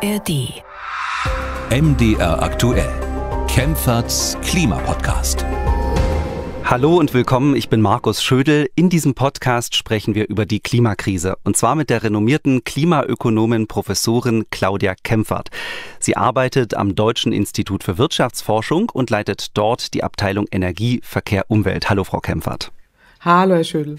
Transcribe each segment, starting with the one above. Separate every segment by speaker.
Speaker 1: ARD. MDR aktuell. Kempferts Klimapodcast. Hallo und willkommen, ich bin Markus Schödel. In diesem Podcast sprechen wir über die Klimakrise und zwar mit der renommierten Klimaökonomin Professorin Claudia Kempfert. Sie arbeitet am Deutschen Institut für Wirtschaftsforschung und leitet dort die Abteilung Energie, Verkehr, Umwelt. Hallo Frau Kempfert.
Speaker 2: Hallo Herr Schödel.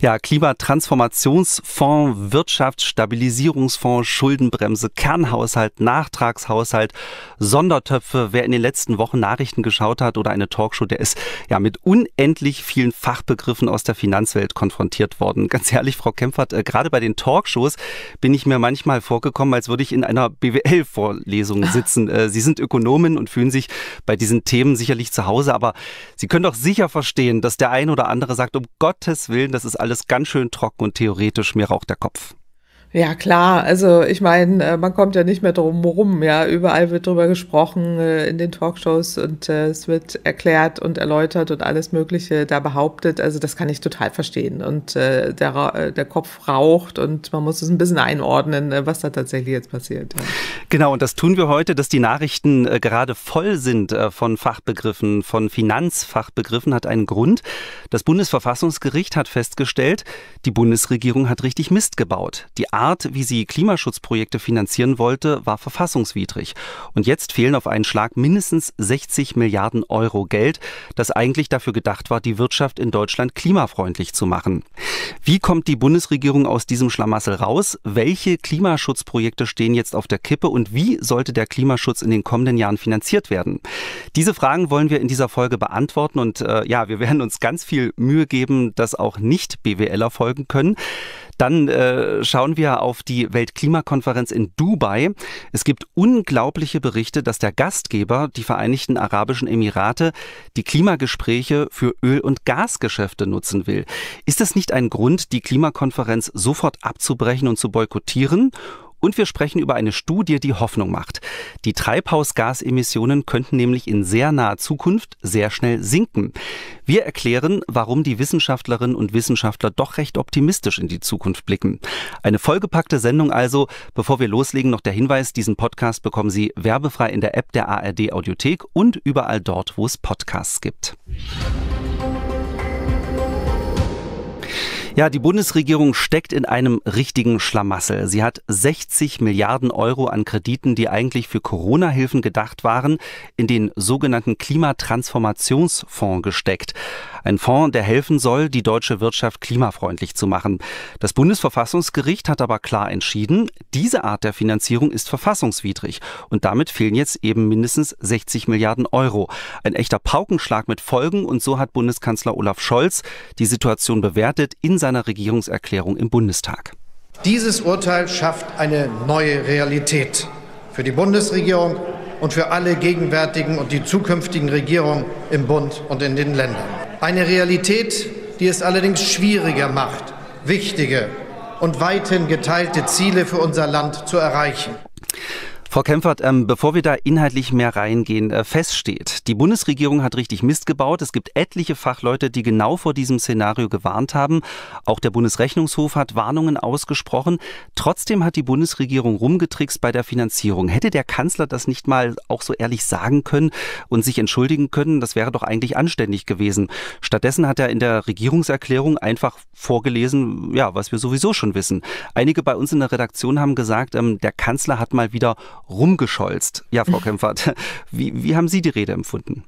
Speaker 1: Ja, Klimatransformationsfonds, Wirtschaftsstabilisierungsfonds, Schuldenbremse, Kernhaushalt, Nachtragshaushalt, Sondertöpfe. Wer in den letzten Wochen Nachrichten geschaut hat oder eine Talkshow, der ist ja mit unendlich vielen Fachbegriffen aus der Finanzwelt konfrontiert worden. Ganz ehrlich, Frau Kempfert, äh, gerade bei den Talkshows bin ich mir manchmal vorgekommen, als würde ich in einer BWL-Vorlesung sitzen. Äh, Sie sind Ökonomin und fühlen sich bei diesen Themen sicherlich zu Hause, aber Sie können doch sicher verstehen, dass der ein oder andere sagt, um Gottes Willen, das ist alles alles ganz schön trocken und theoretisch, mir raucht der Kopf.
Speaker 2: Ja, klar. Also ich meine, äh, man kommt ja nicht mehr drum herum. Ja, überall wird drüber gesprochen äh, in den Talkshows und äh, es wird erklärt und erläutert und alles Mögliche da behauptet. Also das kann ich total verstehen. Und der, der Kopf raucht und man muss es ein bisschen einordnen, was da tatsächlich jetzt passiert. Ja.
Speaker 1: Genau, und das tun wir heute, dass die Nachrichten gerade voll sind von Fachbegriffen, von Finanzfachbegriffen, hat einen Grund. Das Bundesverfassungsgericht hat festgestellt, die Bundesregierung hat richtig Mist gebaut. Die Art, wie sie Klimaschutzprojekte finanzieren wollte, war verfassungswidrig. Und jetzt fehlen auf einen Schlag mindestens 60 Milliarden Euro Geld, das eigentlich dafür gedacht war, die Wirtschaft in Deutschland klimafreundlich zu machen. Wie kommt die Bundesregierung aus diesem Schlamassel raus? Welche Klimaschutzprojekte stehen jetzt auf der Kippe und wie sollte der Klimaschutz in den kommenden Jahren finanziert werden? Diese Fragen wollen wir in dieser Folge beantworten und äh, ja, wir werden uns ganz viel Mühe geben, dass auch nicht BWLer folgen können. Dann äh, schauen wir auf die Weltklimakonferenz in Dubai. Es gibt unglaubliche Berichte, dass der Gastgeber, die Vereinigten Arabischen Emirate, die Klimagespräche für Öl- und Gasgeschäfte nutzen will. Ist das nicht ein Grund, die Klimakonferenz sofort abzubrechen und zu boykottieren? Und wir sprechen über eine Studie, die Hoffnung macht. Die Treibhausgasemissionen könnten nämlich in sehr naher Zukunft sehr schnell sinken. Wir erklären, warum die Wissenschaftlerinnen und Wissenschaftler doch recht optimistisch in die Zukunft blicken. Eine vollgepackte Sendung also. Bevor wir loslegen, noch der Hinweis, diesen Podcast bekommen Sie werbefrei in der App der ARD Audiothek und überall dort, wo es Podcasts gibt. Ja, die Bundesregierung steckt in einem richtigen Schlamassel. Sie hat 60 Milliarden Euro an Krediten, die eigentlich für Corona-Hilfen gedacht waren, in den sogenannten Klimatransformationsfonds gesteckt. Ein Fonds, der helfen soll, die deutsche Wirtschaft klimafreundlich zu machen. Das Bundesverfassungsgericht hat aber klar entschieden, diese Art der Finanzierung ist verfassungswidrig. Und damit fehlen jetzt eben mindestens 60 Milliarden Euro. Ein echter Paukenschlag mit Folgen. Und so hat Bundeskanzler Olaf Scholz die Situation bewertet in seiner Regierungserklärung im Bundestag.
Speaker 2: Dieses Urteil schafft eine neue Realität für die Bundesregierung und für alle gegenwärtigen und die zukünftigen Regierungen im Bund und in den Ländern. Eine Realität, die es allerdings schwieriger macht, wichtige und weithin geteilte Ziele für unser Land zu erreichen.
Speaker 1: Frau Kempfert, ähm, bevor wir da inhaltlich mehr reingehen, äh, feststeht, die Bundesregierung hat richtig Mist gebaut. Es gibt etliche Fachleute, die genau vor diesem Szenario gewarnt haben. Auch der Bundesrechnungshof hat Warnungen ausgesprochen. Trotzdem hat die Bundesregierung rumgetrickst bei der Finanzierung. Hätte der Kanzler das nicht mal auch so ehrlich sagen können und sich entschuldigen können? Das wäre doch eigentlich anständig gewesen. Stattdessen hat er in der Regierungserklärung einfach vorgelesen, ja, was wir sowieso schon wissen. Einige bei uns in der Redaktion haben gesagt, ähm, der Kanzler hat mal wieder rumgescholzt. Ja, Frau Kempfert, wie, wie haben Sie die Rede empfunden?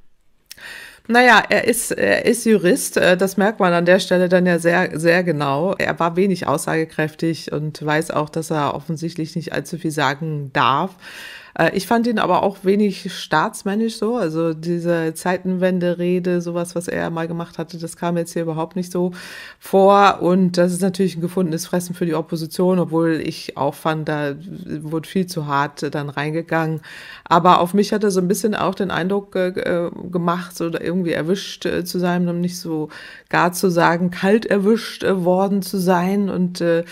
Speaker 2: Naja, er ist, er ist Jurist, äh, das merkt man an der Stelle dann ja sehr, sehr genau. Er war wenig aussagekräftig und weiß auch, dass er offensichtlich nicht allzu viel sagen darf. Äh, ich fand ihn aber auch wenig staatsmännisch so. Also diese Zeitenwende-Rede, sowas, was er mal gemacht hatte, das kam jetzt hier überhaupt nicht so vor. Und das ist natürlich ein gefundenes Fressen für die Opposition, obwohl ich auch fand, da wurde viel zu hart dann reingegangen. Aber auf mich hat er so ein bisschen auch den Eindruck äh, äh gemacht so irgendwie erwischt äh, zu sein, um nicht so gar zu sagen, kalt erwischt äh, worden zu sein. Und äh,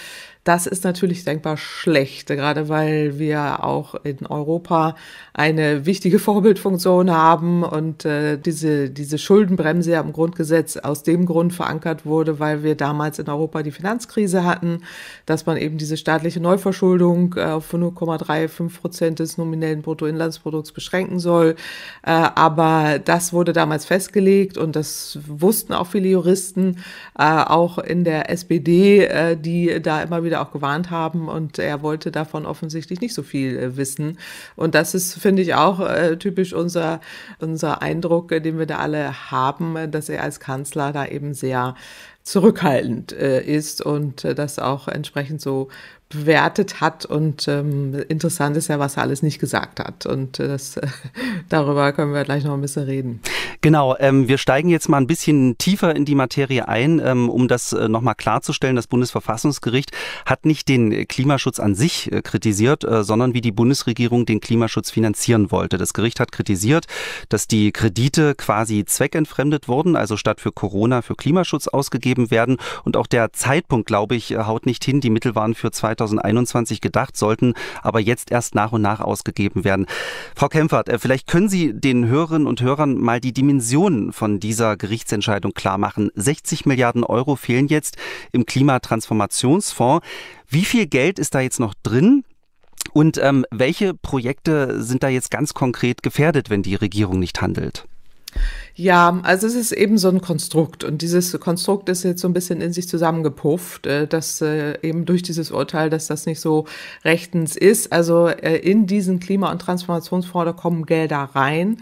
Speaker 2: das ist natürlich denkbar schlecht, gerade weil wir auch in Europa eine wichtige Vorbildfunktion haben und äh, diese, diese Schuldenbremse ja im Grundgesetz aus dem Grund verankert wurde, weil wir damals in Europa die Finanzkrise hatten, dass man eben diese staatliche Neuverschuldung äh, auf 0,35 Prozent des nominellen Bruttoinlandsprodukts beschränken soll. Äh, aber das wurde damals festgelegt und das wussten auch viele Juristen, äh, auch in der SPD, äh, die da immer wieder auch gewarnt haben und er wollte davon offensichtlich nicht so viel äh, wissen. Und das ist, finde ich, auch äh, typisch unser, unser Eindruck, äh, den wir da alle haben, dass er als Kanzler da eben sehr zurückhaltend ist und das auch entsprechend so bewertet hat und ähm, interessant ist ja, was er alles nicht gesagt hat. Und äh, das, äh, darüber können wir gleich noch ein bisschen reden.
Speaker 1: Genau, ähm, wir steigen jetzt mal ein bisschen tiefer in die Materie ein, ähm, um das äh, nochmal klarzustellen. Das Bundesverfassungsgericht hat nicht den Klimaschutz an sich äh, kritisiert, äh, sondern wie die Bundesregierung den Klimaschutz finanzieren wollte. Das Gericht hat kritisiert, dass die Kredite quasi zweckentfremdet wurden, also statt für Corona für Klimaschutz ausgegeben werden. Und auch der Zeitpunkt, glaube ich, äh, haut nicht hin. Die Mittel waren für 2020 2021 gedacht, sollten aber jetzt erst nach und nach ausgegeben werden. Frau Kempfert, äh, vielleicht können Sie den Hörerinnen und Hörern mal die Dimensionen von dieser Gerichtsentscheidung klar machen. 60 Milliarden Euro fehlen jetzt im Klimatransformationsfonds. Wie viel Geld ist da jetzt noch drin? Und ähm, welche Projekte sind da jetzt ganz konkret gefährdet, wenn die Regierung nicht handelt?
Speaker 2: Ja, also es ist eben so ein Konstrukt und dieses Konstrukt ist jetzt so ein bisschen in sich zusammengepufft, äh, dass äh, eben durch dieses Urteil, dass das nicht so rechtens ist. Also äh, in diesen Klima- und Transformationsfonds kommen Gelder rein,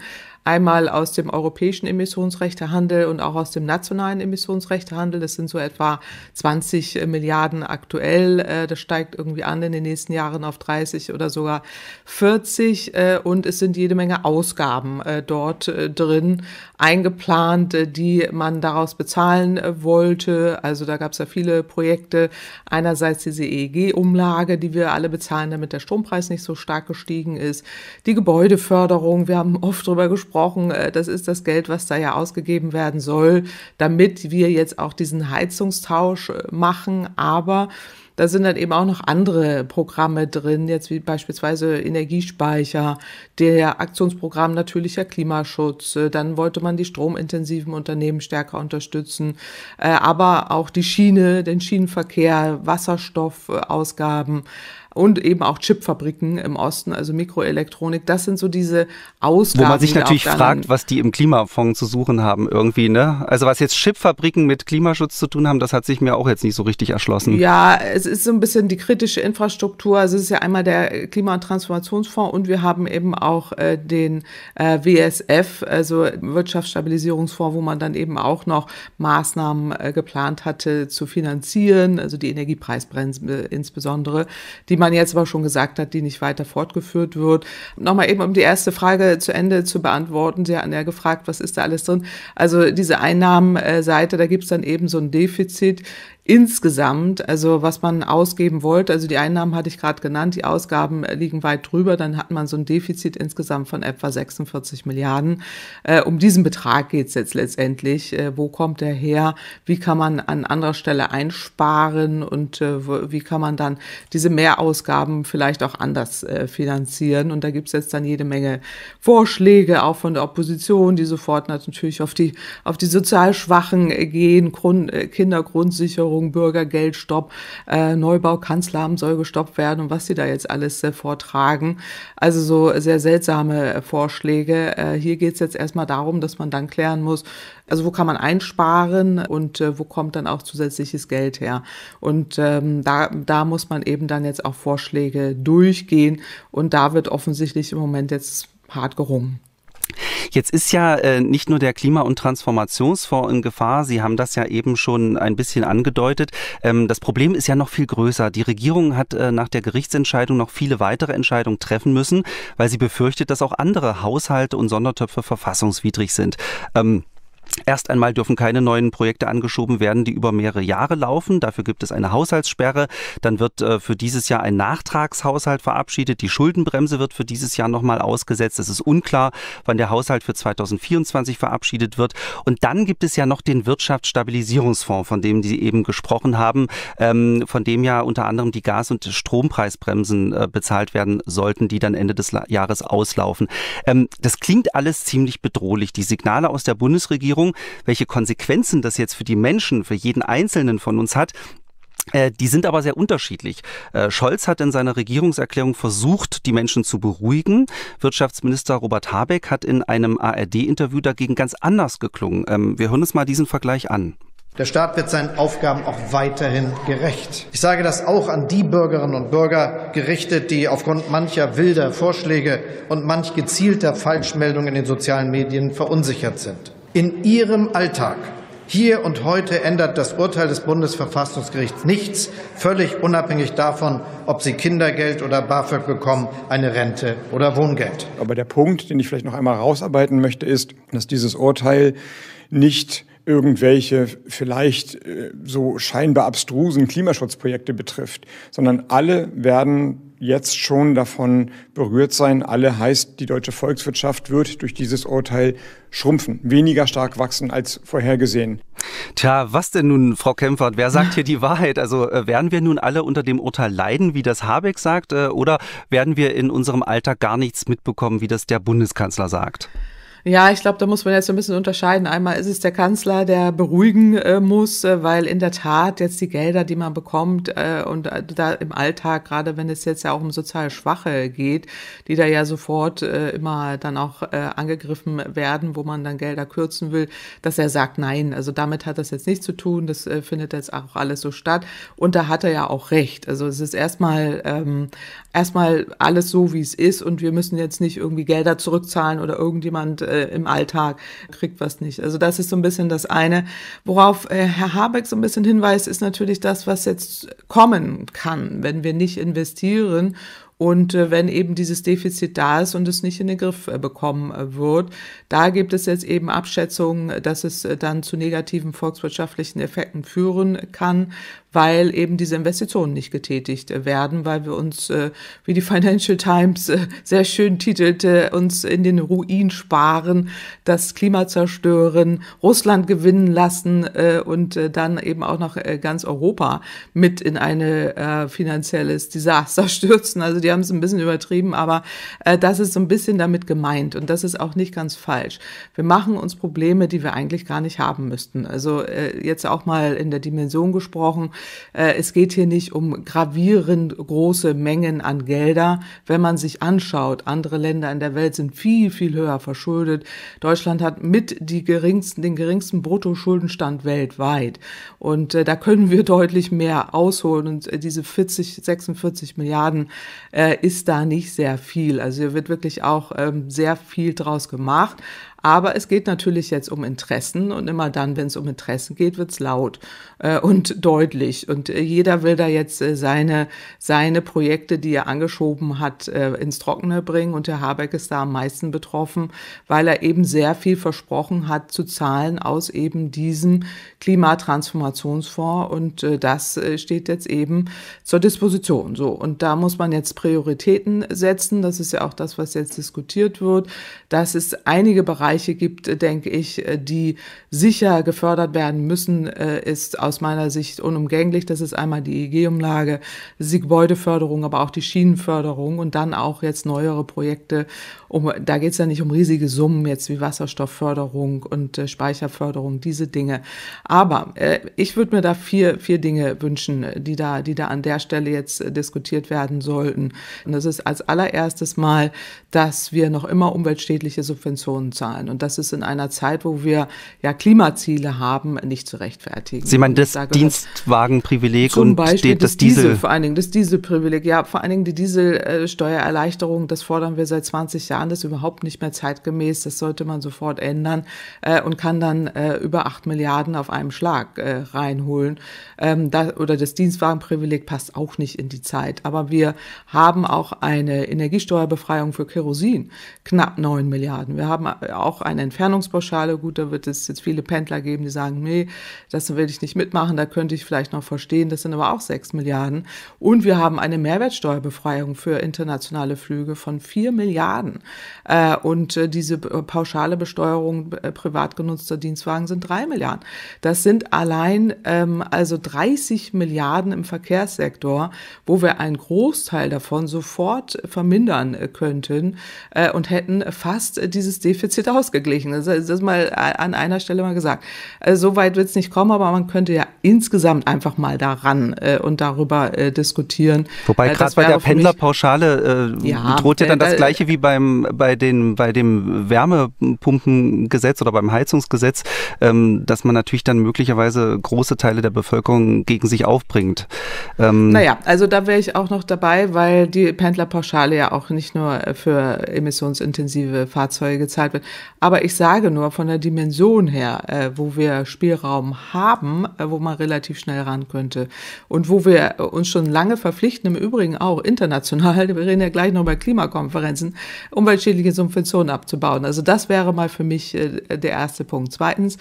Speaker 2: einmal aus dem europäischen Emissionsrechtehandel und auch aus dem nationalen Emissionsrechtehandel. Das sind so etwa 20 Milliarden aktuell. Äh, das steigt irgendwie an in den nächsten Jahren auf 30 oder sogar 40. Äh, und es sind jede Menge Ausgaben äh, dort drin eingeplant, die man daraus bezahlen wollte. Also da gab es ja viele Projekte. Einerseits diese EEG-Umlage, die wir alle bezahlen, damit der Strompreis nicht so stark gestiegen ist. Die Gebäudeförderung, wir haben oft drüber gesprochen gesprochen, äh, das ist das Geld, was da ja ausgegeben werden soll, damit wir jetzt auch diesen Heizungstausch äh, machen. Aber da sind dann eben auch noch andere Programme drin, jetzt wie beispielsweise Energiespeicher, der Aktionsprogramm natürlicher Klimaschutz. Äh, dann wollte man die stromintensiven Unternehmen stärker unterstützen, aber auch die Schiene, den Schienenverkehr,
Speaker 1: Wasserstoffausgaben
Speaker 2: und eben auch Chipfabriken im Osten, also Mikroelektronik. Das sind so diese Ausgaben. Wo man sich natürlich fragt,
Speaker 1: was die im Klimafonds zu suchen haben irgendwie, ne? Also was jetzt Chipfabriken mit Klimaschutz zu tun haben, das hat sich mir auch jetzt nicht so richtig erschlossen. Ja,
Speaker 2: es ist so ein bisschen die kritische Infrastruktur. Also es ist ja einmal der Klima- und Transformationsfonds und wir haben eben auch äh, den äh, WSF, also Wirtschaftsstabilisierungsfonds, wo man dann eben auch noch Maßnahmen äh, geplant hatte zu finanzieren, also die Energiepreisbremse insbesondere, die man man jetzt aber schon gesagt hat, die nicht weiter fortgeführt wird. Nochmal eben, um die erste Frage zu Ende zu beantworten. Sie haben ja gefragt, was ist da alles drin? Also diese Einnahmenseite, da gibt's dann eben so ein Defizit insgesamt, also was man ausgeben wollte, also die Einnahmen hatte ich gerade genannt, die Ausgaben liegen weit drüber, dann hat man so ein Defizit insgesamt von etwa 46 Milliarden. Äh, um diesen Betrag geht es jetzt letztendlich. Äh, wo kommt der her? Wie kann man an anderer Stelle einsparen und äh, wie kann man dann diese Mehrausgaben vielleicht auch anders äh, finanzieren? Und da gibt es jetzt dann jede Menge Vorschläge, auch von der Opposition, die sofort natürlich auf die, auf die sozial Schwachen äh, gehen, Grund, äh, Kindergrundsicherung, Bürgerversicherung, Bürgergeldstopp, äh, Neubaukanzleramt soll gestoppt werden und was sie da jetzt alles äh, vortragen. Also so sehr seltsame äh, Vorschläge. Äh, hier geht es jetzt erstmal darum, dass man dann klären muss, also wo kann man einsparen und äh, wo kommt dann auch zusätzliches Geld her? Und ähm, da, da muss man eben dann jetzt auch Vorschläge durchgehen und da wird offensichtlich im Moment jetzt
Speaker 1: hart gerungen. Jetzt ist ja äh, nicht nur der Klima- und Transformationsfonds in Gefahr, Sie haben das ja eben schon ein bisschen angedeutet. Ähm, das Problem ist ja noch viel größer. Die Regierung hat äh, nach der Gerichtsentscheidung noch viele weitere Entscheidungen treffen müssen, weil sie befürchtet, dass auch andere Haushalte und Sondertöpfe verfassungswidrig sind. Ähm, Erst einmal dürfen keine neuen Projekte angeschoben werden, die über mehrere Jahre laufen. Dafür gibt es eine Haushaltssperre. Dann wird äh, für dieses Jahr ein Nachtragshaushalt verabschiedet. Die Schuldenbremse wird für dieses Jahr nochmal ausgesetzt. Es ist unklar, wann der Haushalt für 2024 verabschiedet wird. Und dann gibt es ja noch den Wirtschaftsstabilisierungsfonds, von dem Sie eben gesprochen haben, ähm, von dem ja unter anderem die Gas- und Strompreisbremsen äh, bezahlt werden sollten, die dann Ende des La Jahres auslaufen. Ähm, das klingt alles ziemlich bedrohlich. Die Signale aus der Bundesregierung Entwicklung, welche Konsequenzen das jetzt für die Menschen, für jeden Einzelnen von uns hat, äh, die sind aber sehr unterschiedlich. Äh, Scholz hat in seiner Regierungserklärung versucht, die Menschen zu beruhigen. Wirtschaftsminister Robert Habeck hat in einem ARD-Interview dagegen ganz anders geklungen. Ähm, wir hören uns mal diesen Vergleich an.
Speaker 2: Der Staat wird seinen Aufgaben auch weiterhin gerecht. Ich sage das auch an die Bürgerinnen und Bürger gerichtet, die aufgrund mancher wilder Vorschläge und manch gezielter Falschmeldungen in den sozialen Medien verunsichert sind in ihrem Alltag. Hier und heute ändert das Urteil des Bundesverfassungsgerichts nichts, völlig unabhängig davon, ob sie Kindergeld oder BAföG bekommen, eine Rente oder Wohngeld. Aber der Punkt, den ich vielleicht noch einmal herausarbeiten möchte, ist, dass dieses Urteil nicht irgendwelche vielleicht äh, so scheinbar abstrusen Klimaschutzprojekte betrifft, sondern alle werden jetzt schon davon berührt sein. Alle heißt, die deutsche Volkswirtschaft wird durch dieses Urteil schrumpfen, weniger stark wachsen als vorhergesehen.
Speaker 1: Tja, was denn nun, Frau Kempfert? Wer sagt hier die Wahrheit? Also äh, werden wir nun alle unter dem Urteil leiden, wie das Habeck sagt, äh, oder werden wir in unserem Alltag gar nichts mitbekommen, wie das der Bundeskanzler sagt?
Speaker 2: Ja, ich glaube, da muss man jetzt ein bisschen unterscheiden. Einmal ist es der Kanzler, der beruhigen äh, muss, äh, weil in der Tat jetzt die Gelder, die man bekommt äh, und äh, da im Alltag, gerade wenn es jetzt ja auch um sozial Schwache geht, die da ja sofort äh, immer dann auch angegriffen werden, wo man dann Gelder kürzen will, dass er sagt, nein, also damit hat das jetzt nichts zu tun, das findet jetzt auch alles so statt. Und da hat er ja auch recht. Also es ist erstmal ähm, erstmal alles so, wie es ist und wir müssen jetzt nicht irgendwie Gelder zurückzahlen oder irgendjemand äh, äh, im Alltag kriegt was nicht. Also das ist so ein bisschen das eine. Worauf äh, Herr Habeck so ein bisschen hinweist, ist natürlich das, was jetzt kommen kann, wenn wir nicht investieren und äh, wenn eben dieses Defizit da ist und es nicht in den Griff äh, bekommen äh, wird, da gibt es jetzt eben Abschätzungen, dass es äh, dann zu negativen volkswirtschaftlichen Effekten führen kann, weil eben diese Investitionen nicht getätigt äh, werden, weil wir uns, äh, wie die Financial Times äh, sehr schön titelte, uns in den Ruin sparen, das Klima zerstören, Russland gewinnen lassen und dann eben auch noch ganz Europa mit in ein finanzielles Desaster stürzen. Also die haben es ein bisschen übertrieben, aber das ist so ein bisschen damit gemeint und das ist auch nicht ganz falsch. Wir machen uns Probleme, die wir eigentlich gar nicht haben müssten. Also jetzt auch mal in der Dimension gesprochen, äh, es geht hier nicht um gravierend große Mengen an Gelder. Wenn man sich anschaut, andere Länder in der Welt sind viel, viel höher verschuldet. Deutschland hat mit die geringsten, den geringsten Bruttoschuldenstand weltweit. Und äh, da können wir deutlich mehr ausholen. Und äh, diese 40, 46 Milliarden äh, ist da nicht sehr viel. Also hier wird wirklich auch ähm, sehr viel draus gemacht. Aber es geht natürlich jetzt um Interessen und immer dann, wenn es um Interessen geht, wird es laut äh, und deutlich. Und äh, jeder will da jetzt äh, seine, seine Projekte, die er angeschoben hat, äh, ins Trockene bringen. Und Herr Habeck ist da am meisten betroffen, weil er eben sehr viel versprochen hat zu Zahlen aus eben diesem Klimatransformationsfonds. Und äh, das äh, steht jetzt eben zur Disposition. So. Und da muss man jetzt Prioritäten setzen. Das ist ja auch das, was jetzt diskutiert wird. Das ist einige Bereiche Bereiche gibt, äh, denke ich, äh, die sicher gefördert werden müssen, äh, ist aus meiner Sicht unumgänglich. Das ist einmal die EEG-Umlage, die Gebäudeförderung, aber auch die Schienenförderung und dann auch jetzt neuere Projekte um, da geht es ja nicht um riesige Summen jetzt wie Wasserstoffförderung und äh, Speicherförderung, diese Dinge. Aber äh, ich würde mir da vier, vier Dinge wünschen, die da, die da an der Stelle jetzt äh, diskutiert werden sollten. Und das ist als allererstes Mal, dass wir noch immer umweltschädliche Subventionen zahlen. Und das ist in einer Zeit, wo wir ja Klimaziele haben, nicht zu rechtfertigen. Sie meinen das da
Speaker 1: Dienstwagenprivileg und Beispiel das, das Diesel, Diesel? Vor allen
Speaker 2: Dingen das Dieselprivileg, ja, vor allen Dingen die Dieselsteuererleichterung, äh, das fordern wir seit 20 Jahren vegan ist überhaupt nicht mehr zeitgemäß, das sollte man sofort ändern äh, und kann dann äh, über acht Milliarden auf einem Schlag äh, reinholen ähm, da, oder das Dienstwagenprivileg passt auch nicht in die Zeit. Aber wir haben auch eine Energiesteuerbefreiung für Kerosin, knapp 9 Milliarden. Wir haben äh, auch eine Entfernungspauschale. Gut, da wird es jetzt viele Pendler geben, die sagen, nee, das will ich nicht mitmachen, da könnte ich vielleicht noch verstehen. Das sind aber auch 6 Milliarden. Und wir haben eine Mehrwertsteuerbefreiung für internationale Flüge von 4 Milliarden. Äh, und äh, diese äh, pauschale Besteuerung äh, privat genutzter Dienstwagen sind 3 Milliarden. Das sind allein ähm, also 30 Milliarden im Verkehrssektor, wo wir einen Großteil davon sofort vermindern äh, könnten äh, und hätten fast äh, dieses Defizit ausgeglichen. Das ist mal an einer Stelle mal gesagt. so weit wird es nicht kommen, aber man könnte ja insgesamt einfach mal daran äh, und darüber diskutieren.
Speaker 1: Wobei gerade bei der Pendlerpauschale ja, droht ja dann das Gleiche wie beim bei den bei dem Wärmepumpengesetz oder beim Heizungsgesetz, ähm, dass man natürlich dann möglicherweise große Teile der Bevölkerung Regierung gegen sich aufbringt. Ähm naja,
Speaker 2: also da wäre ich auch noch dabei, weil die Pendlerpauschale ja auch nicht nur für emissionsintensive Fahrzeuge gezahlt wird. Aber ich sage nur von der Dimension her, äh, wo wir Spielraum haben, äh, wo man relativ schnell ran könnte und wo wir uns schon lange verpflichten, im Übrigen auch international, wir reden ja gleich noch bei Klimakonferenzen, umweltschädliche Subventionen abzubauen. Also das wäre mal für mich äh, der erste Punkt. Zweitens,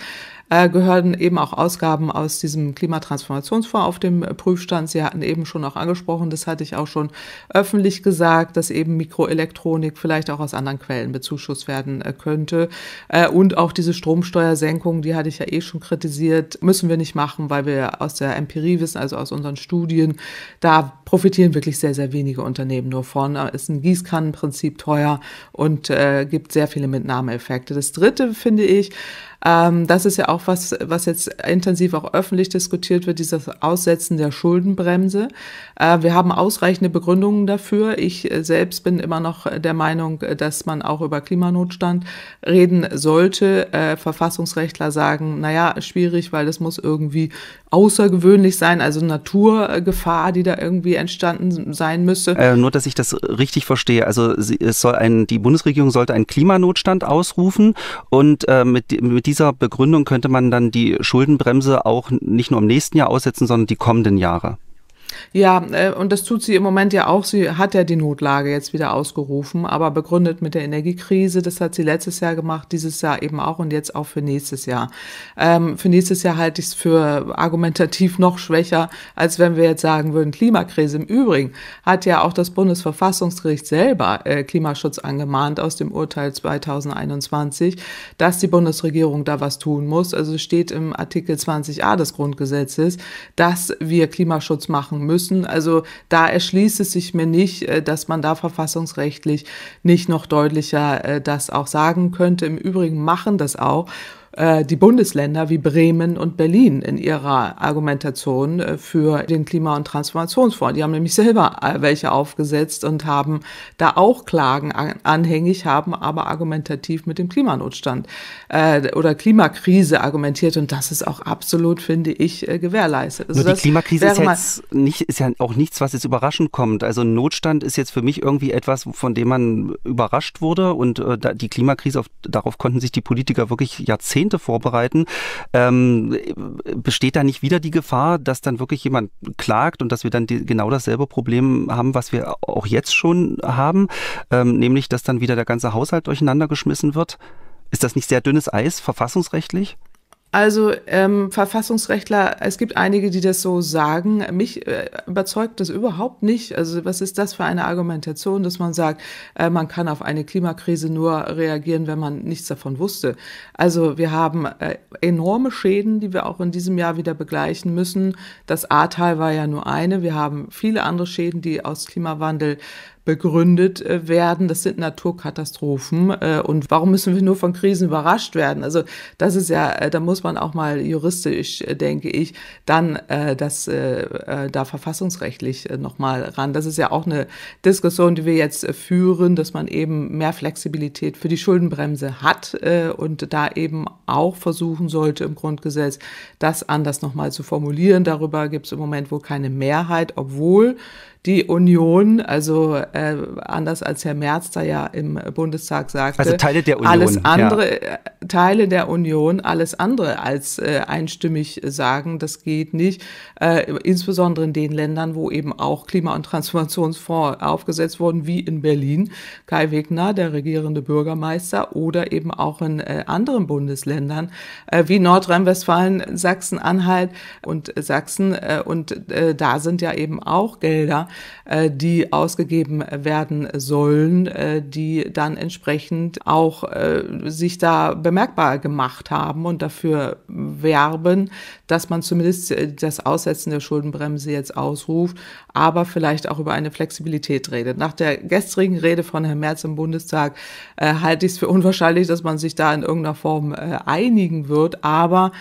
Speaker 2: äh, gehören eben auch Ausgaben aus diesem Klimatransformationsfonds auf dem Prüfstand. Sie hatten eben schon auch angesprochen, das hatte ich auch schon öffentlich gesagt, dass eben Mikroelektronik vielleicht auch aus anderen Quellen bezuschusst werden äh, könnte. Äh, und auch diese Stromsteuersenkung, die hatte ich ja eh schon kritisiert, müssen wir nicht machen, weil wir aus der Empirie wissen, also aus unseren Studien, da profitieren wirklich sehr, sehr wenige Unternehmen nur von. Äh, ist ein Gießkannenprinzip teuer und äh, gibt sehr viele Mitnahmeeffekte. Das dritte finde ich, ähm, das ist ja auch was, was jetzt intensiv auch öffentlich diskutiert wird, dieses Aussetzen der Schuldenbremse. Äh, wir haben ausreichende Begründungen dafür. Ich äh, selbst bin immer noch der Meinung, dass man auch über Klimanotstand reden sollte. Äh, Verfassungsrechtler sagen, naja, schwierig, weil das muss irgendwie außergewöhnlich sein, also Naturgefahr, die da irgendwie entstanden sein müsste. Äh,
Speaker 1: nur, dass ich das richtig verstehe. Also es soll ein, die Bundesregierung sollte einen Klimanotstand ausrufen und äh, mit, mit dieser Begründung könnte man dann die Schuldenbremse auch nicht nur im nächsten Jahr aussetzen, sondern die kommenden Jahre.
Speaker 2: Ja, äh, und das tut sie im Moment ja auch. Sie hat ja die Notlage jetzt wieder ausgerufen, aber begründet mit der Energiekrise. Das hat sie letztes Jahr gemacht, dieses Jahr eben auch und jetzt auch für nächstes Jahr. Ähm, für nächstes Jahr halte ich es für argumentativ noch schwächer, als wenn wir jetzt sagen würden, Klimakrise. Im Übrigen hat ja auch das Bundesverfassungsgericht selber äh, Klimaschutz angemahnt aus dem Urteil 2021, dass die Bundesregierung da was tun muss. Also steht im Artikel 20a des Grundgesetzes, dass wir Klimaschutz machen müssen müssen. Also da erschließt es sich mir nicht, äh, dass man da verfassungsrechtlich nicht noch deutlicher äh, das auch sagen könnte. Im Übrigen machen das auch äh, die Bundesländer wie Bremen und Berlin in ihrer Argumentation äh, für den Klima- und Transformationsfonds. Die haben nämlich selber äh, welche aufgesetzt und haben da auch Klagen an, anhängig, haben aber argumentativ mit dem Klimanotstand äh, oder Klimakrise argumentiert. Und das ist auch absolut, finde ich, äh, gewährleistet. Also Nur die Klimakrise ist, jetzt
Speaker 1: nicht, ist ja auch nichts, was jetzt überraschend kommt. Also Notstand ist jetzt für mich irgendwie etwas, von dem man überrascht wurde. Und äh, die Klimakrise, auf, darauf konnten sich die Politiker wirklich Jahrzehnte Jahrzehnte vorbereiten. Ähm, besteht da nicht wieder die Gefahr, dass dann wirklich jemand klagt und dass wir dann die, genau dasselbe Problem haben, was wir auch jetzt schon haben, ähm, nämlich dass dann wieder der ganze Haushalt durcheinander geschmissen wird? Ist das nicht sehr dünnes Eis, verfassungsrechtlich?
Speaker 2: Also ähm, Verfassungsrechtler, es gibt einige, die das so sagen. Mich äh, überzeugt das überhaupt nicht. Also was ist das für eine Argumentation, dass man sagt, äh, man kann auf eine Klimakrise nur reagieren, wenn man nichts davon wusste. Also wir haben äh, enorme Schäden, die wir auch in diesem Jahr wieder begleichen müssen. Das Ahrtal war ja nur eine. Wir haben viele andere Schäden, die aus Klimawandel begründet äh, werden. Das sind Naturkatastrophen. Äh, und warum müssen wir nur von Krisen überrascht werden? Also das ist ja, äh, da muss man auch mal juristisch, denke ich, dann das da verfassungsrechtlich nochmal ran. Das ist ja auch eine Diskussion, die wir jetzt führen, dass man eben mehr Flexibilität für die Schuldenbremse hat und da eben auch versuchen sollte im Grundgesetz, das anders nochmal zu formulieren. Darüber gibt es im Moment wohl keine Mehrheit, obwohl die Union, also äh, anders als Herr Merz da ja im Bundestag sagte, also Teile der Union, alles andere, ja. Äh, Teile der Union, alles andere als äh, einstimmig sagen, das geht nicht. Äh, insbesondere in den Ländern, wo eben auch Klima- und Transformationsfonds aufgesetzt wurden, wie in Berlin, Kai Wegner, der regierende Bürgermeister, oder eben auch in äh, anderen Bundesländern äh, wie Nordrhein-Westfalen, Sachsen-Anhalt und äh, Sachsen. äh, und äh, da sind ja eben auch Gelder äh, die ausgegeben werden sollen, äh, die dann entsprechend auch äh, sich da bemerkbar gemacht haben und dafür werben, dass man zumindest das Aussetzen der Schuldenbremse jetzt ausruft, aber vielleicht auch über eine Flexibilität redet. Nach der gestrigen Rede von Herrn Merz im Bundestag halte ich es für unwahrscheinlich, dass man sich da in irgendeiner Form einigen wird, aber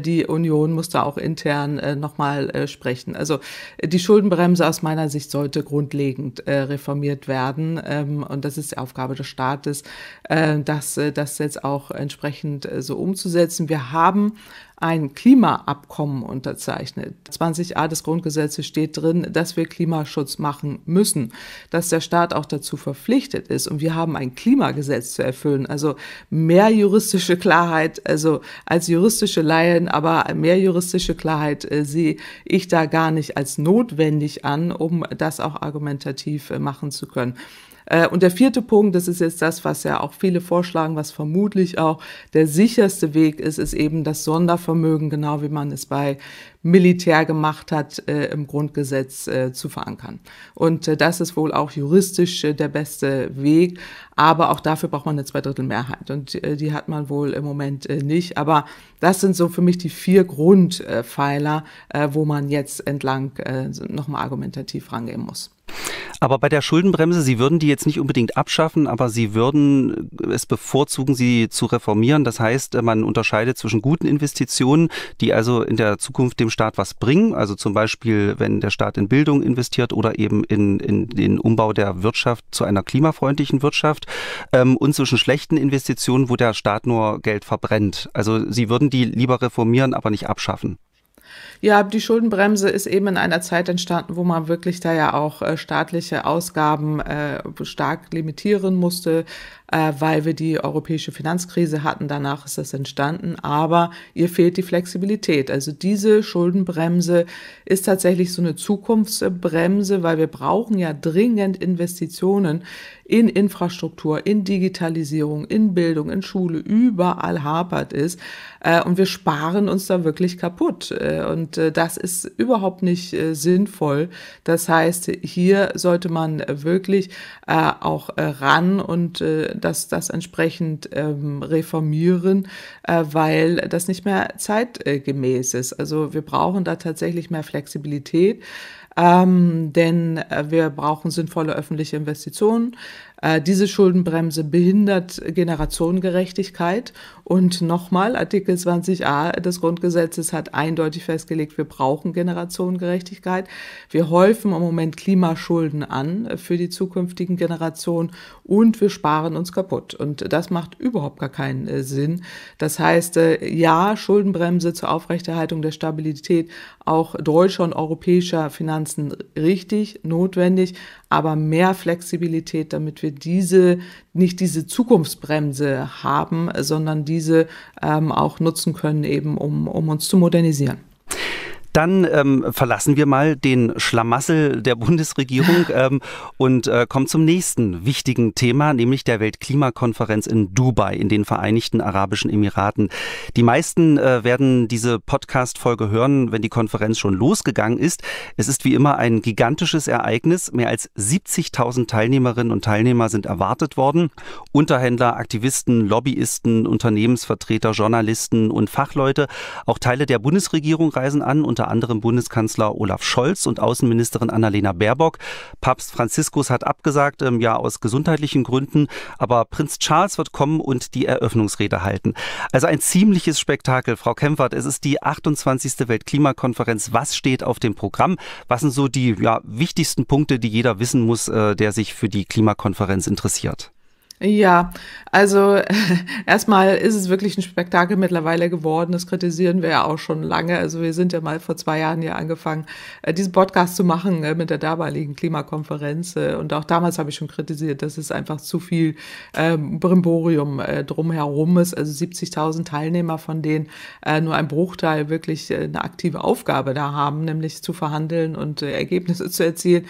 Speaker 2: die Union muss da auch intern nochmal sprechen. Also die Schuldenbremse aus meiner Sicht Aufsicht sollte grundlegend äh, reformiert werden. Ähm, und das ist die Aufgabe des Staates, äh, das, äh, das jetzt auch entsprechend äh, so umzusetzen. Wir haben ein Klimaabkommen unterzeichnet. 20a des Grundgesetzes steht drin, dass wir Klimaschutz machen müssen, dass der Staat auch dazu verpflichtet ist und wir haben ein Klimagesetz zu erfüllen. Also mehr juristische Klarheit, also als juristische Laien, aber mehr juristische Klarheit äh, sehe ich da gar nicht als notwendig an, um das auch argumentativ äh, machen zu können. Äh, und der vierte Punkt, das ist jetzt das, was ja auch viele vorschlagen, was vermutlich auch der sicherste Weg ist, ist eben das Sondervermögen, genau wie man es bei Militär gemacht hat, äh, im Grundgesetz äh, zu verankern. Und äh, das ist wohl auch juristisch äh, der beste Weg, aber auch dafür braucht man eine Zweidrittelmehrheit und äh, die hat man wohl im Moment nicht. Aber das sind so für mich die vier Grundpfeiler, wo man jetzt entlang nochmal argumentativ rangehen muss.
Speaker 1: Aber bei der Schuldenbremse, Sie würden die jetzt nicht unbedingt abschaffen, aber Sie würden es bevorzugen, sie zu reformieren. Das heißt, man unterscheidet zwischen guten Investitionen, die also in der Zukunft dem Staat was bringen, also zum Beispiel, wenn der Staat in Bildung investiert oder eben in, in den Umbau der Wirtschaft zu einer klimafreundlichen Wirtschaft, ähm, und zwischen schlechten Investitionen, wo der Staat nur Geld verbrennt. Also Sie würden die lieber reformieren, aber nicht abschaffen.
Speaker 2: Ja, die Schuldenbremse ist eben in einer Zeit entstanden, wo man wirklich da ja auch äh, staatliche Ausgaben äh, stark limitieren musste äh, weil wir die europäische Finanzkrise hatten. Danach ist das entstanden. Aber ihr fehlt die Flexibilität. Also diese Schuldenbremse ist tatsächlich so eine Zukunftsbremse, weil wir brauchen ja dringend Investitionen in Infrastruktur, in Digitalisierung, in Bildung, in Schule, überall hapert es. Äh, und wir sparen uns da wirklich kaputt. Äh, und äh, das ist überhaupt nicht äh, sinnvoll. Das heißt, hier sollte man wirklich äh, auch äh, ran und das, das entsprechend ähm, reformieren, äh, weil das nicht mehr zeitgemäß ist. Also wir brauchen da tatsächlich mehr Flexibilität. Ähm, denn äh, wir brauchen sinnvolle öffentliche Investitionen. Äh, diese Schuldenbremse behindert Generationengerechtigkeit. Und nochmal, Artikel 20a des Grundgesetzes hat eindeutig festgelegt, wir brauchen Generationengerechtigkeit. Wir häufen im Moment Klimaschulden an äh, für die zukünftigen Generationen und wir sparen uns kaputt. Und das macht überhaupt gar keinen äh, Sinn. Das heißt, ja, Schuldenbremse zur Aufrechterhaltung der Stabilität auch deutscher und europäischer Finanzen richtig, notwendig, aber mehr Flexibilität, damit wir diese, nicht diese Zukunftsbremse haben, sondern diese ähm, auch nutzen können, eben um, um uns zu modernisieren.
Speaker 1: Dann ähm, verlassen wir mal den Schlamassel der Bundesregierung ähm, und äh, kommen zum nächsten wichtigen Thema, nämlich der Weltklimakonferenz in Dubai in den Vereinigten Arabischen Emiraten. Die meisten äh, werden diese Podcast-Folge hören, wenn die Konferenz schon losgegangen ist. Es ist wie immer ein gigantisches Ereignis. Mehr als 70.000 Teilnehmerinnen und Teilnehmer sind erwartet worden. Unterhändler, Aktivisten, Lobbyisten, Unternehmensvertreter, Journalisten und Fachleute. Auch Teile der Bundesregierung reisen an, unter unter anderem Bundeskanzler Olaf Scholz und Außenministerin Annalena Baerbock. Papst Franziskus hat abgesagt, ähm, ja aus gesundheitlichen Gründen, aber Prinz Charles wird kommen und die Eröffnungsrede halten. Also ein ziemliches Spektakel, Frau Kempfert. Es ist die 28. Weltklimakonferenz. Was steht auf dem Programm? Was sind so die ja, wichtigsten Punkte, die jeder wissen muss, äh, der sich für die Klimakonferenz interessiert?
Speaker 2: Ja, also erstmal ist es wirklich ein Spektakel mittlerweile geworden. Das kritisieren wir ja auch schon lange. Also wir sind ja mal vor zwei Jahren hier angefangen, äh, diesen Podcast zu machen äh, mit der damaligen Klimakonferenz. Äh, und auch damals habe ich schon kritisiert, dass es einfach zu viel ähm, Brimborium äh, drumherum ist. Also 70.000 Teilnehmer, von denen äh, nur ein Bruchteil wirklich äh, eine aktive Aufgabe da haben, nämlich zu verhandeln und Ergebnisse zu erzielen.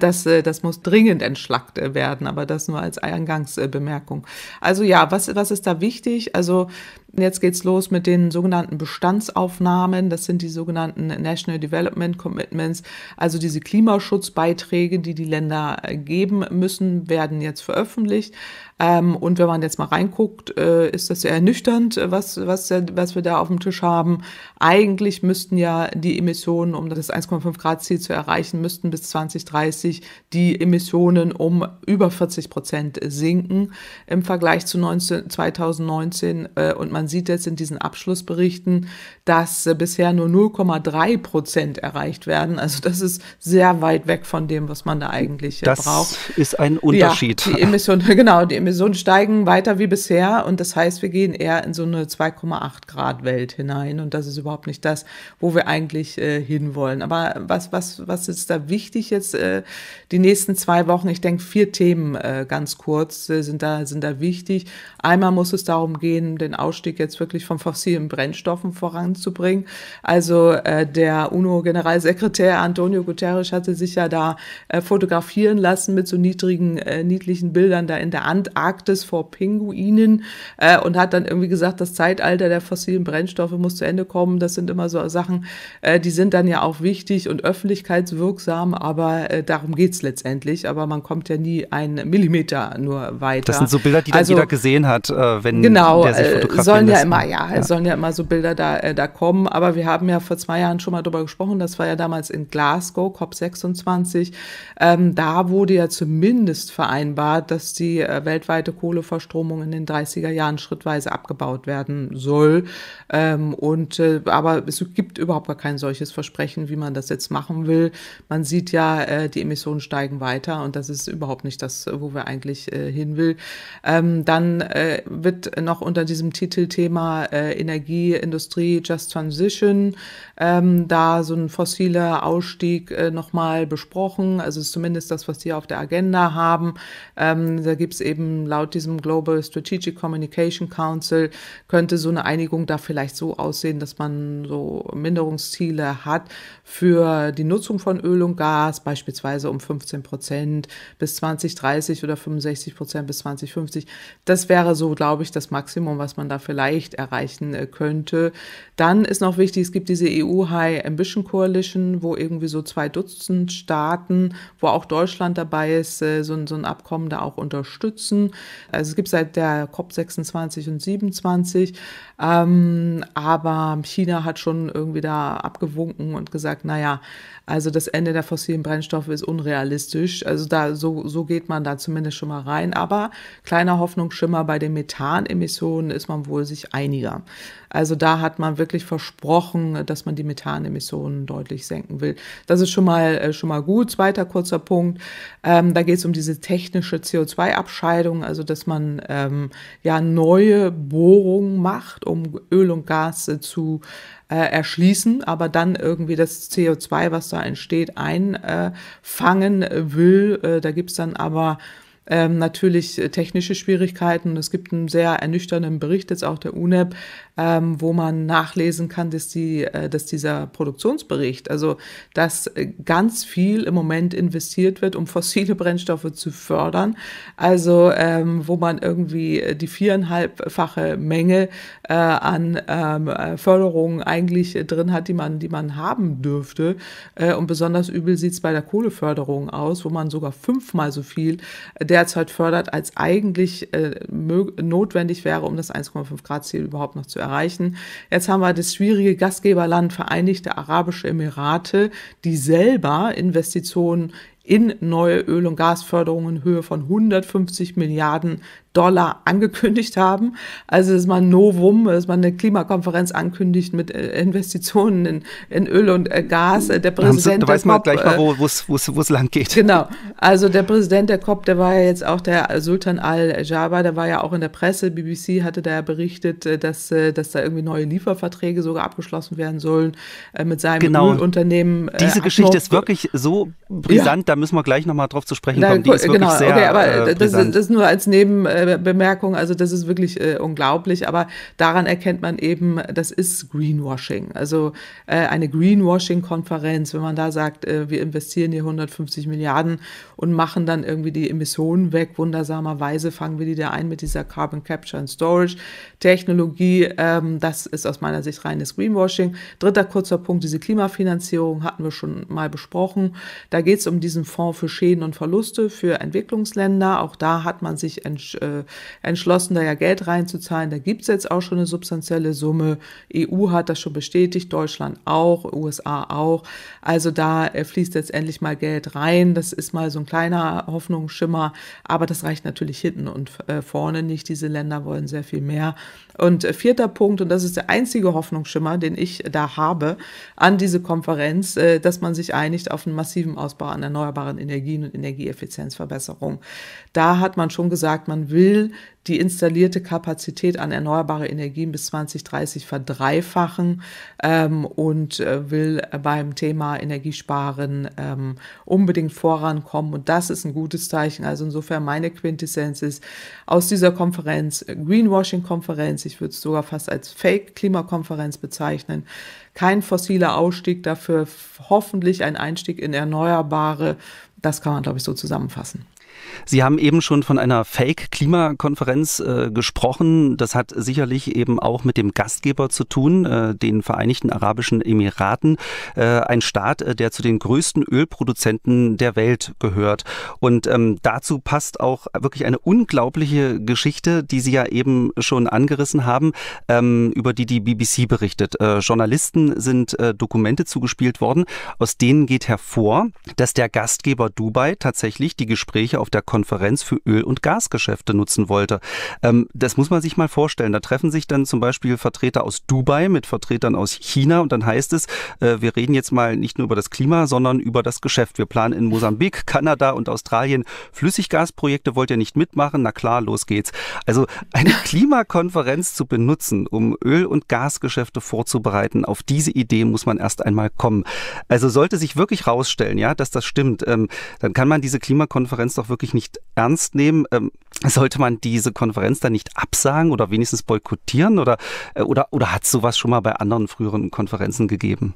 Speaker 2: Das, das muss dringend entschlackt werden. Aber das nur als Eingangs Bemerkung. Also ja, was, was ist da wichtig? Also Jetzt geht es los mit den sogenannten Bestandsaufnahmen. Das sind die sogenannten National Development Commitments. Also diese Klimaschutzbeiträge, die die Länder geben müssen, werden jetzt veröffentlicht. Ähm, und wenn man jetzt mal reinguckt, äh, ist das sehr ernüchternd, was, was, was wir da auf dem Tisch haben. Eigentlich müssten ja die Emissionen, um das 1,5 Grad Ziel zu erreichen, müssten bis 2030 die Emissionen um über 40 Prozent sinken im Vergleich zu 19, 2019. Äh, und man man sieht jetzt in diesen Abschlussberichten, dass äh, bisher nur 0,3 Prozent erreicht werden. Also das ist sehr weit weg von dem, was man da eigentlich äh, das braucht. Das ist ein Unterschied. Ja, die Emissionen, genau, die Emissionen steigen weiter wie bisher und das heißt, wir gehen eher in so eine 2,8 Grad Welt hinein und das ist überhaupt nicht das, wo wir eigentlich äh, hinwollen. Aber was, was, was ist da wichtig jetzt äh, die nächsten zwei Wochen? Ich denke, vier Themen äh, ganz kurz äh, sind da, sind da wichtig. Einmal muss es darum gehen, den Ausstieg Ausstieg jetzt wirklich von fossilen Brennstoffen voranzubringen. Also äh, der UNO-Generalsekretär Antonio Guterres hatte sich ja da äh, fotografieren lassen mit so niedrigen, äh, niedlichen Bildern da in der Antarktis vor Pinguinen äh, und hat dann irgendwie gesagt, das Zeitalter der fossilen Brennstoffe muss zu Ende kommen. Das sind immer so Sachen, äh, die sind dann ja auch wichtig und öffentlichkeitswirksam, aber äh, darum geht's letztendlich. Aber man kommt ja nie einen Millimeter nur weiter. Das sind so Bilder, die dann also, jeder
Speaker 1: gesehen hat, äh, wenn genau, der sich äh, fotografieren sollen ja immer, ja, ja, es
Speaker 2: sollen ja immer so Bilder da, äh, da kommen. Aber wir haben ja vor zwei Jahren schon mal drüber gesprochen. Das war ja damals in Glasgow, COP26. Ähm, da wurde ja zumindest vereinbart, dass die äh, weltweite Kohleverstromung in den 30er Jahren schrittweise abgebaut werden soll. Ähm, und äh, aber es gibt überhaupt gar kein solches Versprechen, wie man das jetzt machen will. Man sieht ja, äh, die Emissionen steigen weiter und das ist überhaupt nicht das, wo wir eigentlich äh, hin will. Ähm, dann äh, wird noch unter diesem Titel Thema äh, Energie, Industrie, Just Transition, ähm, da so ein fossiler Ausstieg äh, nochmal besprochen. Also ist zumindest das, was die auf der Agenda haben. Ähm, da es eben laut diesem Global Strategic Communication Council, könnte so eine Einigung da vielleicht so aussehen, dass man so Minderungsziele hat für die Nutzung von Öl und Gas, beispielsweise um 15 Prozent bis 2030 oder 65 Prozent bis 2050. Das wäre so, glaube ich, das Maximum, was man da vielleicht leicht erreichen äh, könnte. Dann ist noch wichtig, es gibt diese EU High Ambition Coalition, wo irgendwie so zwei Dutzend Staaten, wo auch Deutschland dabei ist, äh, so, ein, so ein Abkommen da auch unterstützen. Also es gibt seit der COP 26 und 27 ähm, aber China hat schon irgendwie da abgewunken und gesagt, naja, also das Ende der fossilen Brennstoffe ist unrealistisch. Also da so, so geht man da zumindest schon mal rein. Aber kleiner Hoffnungsschimmer bei den Methanemissionen ist man wohl sich einiger. Also da hat man wirklich versprochen, dass man die Methanemissionen deutlich senken will. Das ist schon mal äh, schon mal gut. Zweiter kurzer Punkt. Ähm, da geht es um diese technische CO2-Abscheidung, also dass man ähm, ja neue Bohrungen macht um Öl und Gas äh, zu äh, erschließen, aber dann irgendwie das CO2, was da entsteht, einfangen äh, will. Äh, da gibt es dann aber ähm, natürlich technische Schwierigkeiten. Es gibt einen sehr ernüchternden Bericht jetzt auch der UNEP, ähm, wo man nachlesen kann, dass, die, äh, dass dieser Produktionsbericht, also dass äh, ganz viel im Moment investiert wird, um fossile Brennstoffe zu fördern, also ähm, wo man irgendwie äh, die viereinhalbfache Menge äh, an ähm, äh, Förderungen eigentlich drin hat, die man, die man haben dürfte. Äh, und besonders übel sieht es bei der Kohleförderung aus, wo man sogar fünfmal so viel derzeit fördert, als eigentlich äh, notwendig wäre, um das 1,5 Grad Ziel überhaupt noch zu erreichen erreichen. Jetzt haben wir das schwierige Gastgeberland Vereinigte Arabische Emirate, die selber Investitionen in neue Öl- und Gasförderungen in Höhe von 150 Milliarden Dollar angekündigt haben. Also das ist mal ein Novum, dass man eine Klimakonferenz ankündigt mit äh, Investitionen in, in Öl und äh, Gas. Äh, der Präsident. Da weiß man gleich mal,
Speaker 1: wo es lang geht. Genau.
Speaker 2: Also der Präsident der COP, der war ja jetzt auch der Sultan Al-Jaber, der war ja auch in der Presse. BBC hatte da ja berichtet, dass, dass da irgendwie neue Lieferverträge sogar abgeschlossen werden sollen mit seinem genau. Ölunternehmen. Diese Geschichte ist
Speaker 1: wirklich so brisant, ja. da müssen wir gleich nochmal drauf zu sprechen kommen. Die ist wirklich genau, sehr, okay, aber äh, das, das,
Speaker 2: nur als Neben, Bemerkung. Also das ist wirklich äh, unglaublich. Aber daran erkennt man eben, das ist Greenwashing. Also äh, eine Greenwashing-Konferenz, wenn man da sagt, äh, wir investieren hier 150 Milliarden und machen dann irgendwie die Emissionen weg. Wundersamerweise fangen wir die da ein mit dieser Carbon Capture and Storage Technologie. Ähm, das ist aus meiner Sicht reines Greenwashing. Dritter kurzer Punkt, diese Klimafinanzierung hatten wir schon mal besprochen. Da geht es um diesen Fonds für Schäden und Verluste für Entwicklungsländer. Auch da hat man sich äh, äh, entschlossen, da ja Geld reinzuzahlen. Da gibt's jetzt auch schon eine substanzielle Summe. EU hat das schon bestätigt, Deutschland auch, USA auch. Also da äh, fließt jetzt endlich mal Geld rein. Das ist mal so ein kleiner Hoffnungsschimmer, aber das reicht natürlich hinten und äh, vorne nicht. Diese Länder wollen sehr viel mehr. Und äh, vierter Punkt, und das ist der einzige Hoffnungsschimmer, den ich da habe an diese Konferenz, äh, dass man sich einigt auf einen massiven Ausbau an erneuerbaren Energien und Energieeffizienzverbesserung. Da hat man schon gesagt, man will die installierte Kapazität an erneuerbare Energien bis 2030 verdreifachen ähm, und äh, will beim Thema Energiesparen ähm, unbedingt vorankommen. Und das ist ein gutes Zeichen. Also insofern meine Quintessenz ist aus dieser Konferenz, Greenwashing-Konferenz, ich würde es sogar fast als Fake-Klimakonferenz bezeichnen, kein fossiler Ausstieg dafür, hoffentlich ein Einstieg in Erneuerbare. Das kann man, glaube
Speaker 1: ich, so zusammenfassen. Sie haben eben schon von einer Fake-Klimakonferenz äh, gesprochen. Das hat sicherlich eben auch mit dem Gastgeber zu tun, äh, den Vereinigten Arabischen Emiraten, äh, ein Staat, äh, der zu den größten Ölproduzenten der Welt gehört. Und ähm, dazu passt auch wirklich eine unglaubliche Geschichte, die Sie ja eben schon angerissen haben, ähm, über die die BBC berichtet. Äh, Journalisten sind äh, Dokumente zugespielt worden, aus denen geht hervor, dass der Gastgeber Dubai tatsächlich die Gespräche auf der der Konferenz für Öl- und Gasgeschäfte nutzen wollte. Ähm, das muss man sich mal vorstellen. Da treffen sich dann zum Beispiel Vertreter aus Dubai mit Vertretern aus China und dann heißt es, äh, wir reden jetzt mal nicht nur über das Klima, sondern über das Geschäft. Wir planen in Mosambik, Kanada und Australien Flüssiggasprojekte. Wollt ihr nicht mitmachen? Na klar, los geht's. Also eine Klimakonferenz zu benutzen, um Öl- und Gasgeschäfte vorzubereiten, auf diese Idee muss man erst einmal kommen. Also sollte sich wirklich rausstellen, ja, dass das stimmt, ähm, dann kann man diese Klimakonferenz doch wirklich wirklich nicht ernst nehmen. Ähm, sollte man diese Konferenz dann nicht absagen oder wenigstens boykottieren oder, äh, oder, oder hat es sowas schon mal bei anderen früheren Konferenzen gegeben?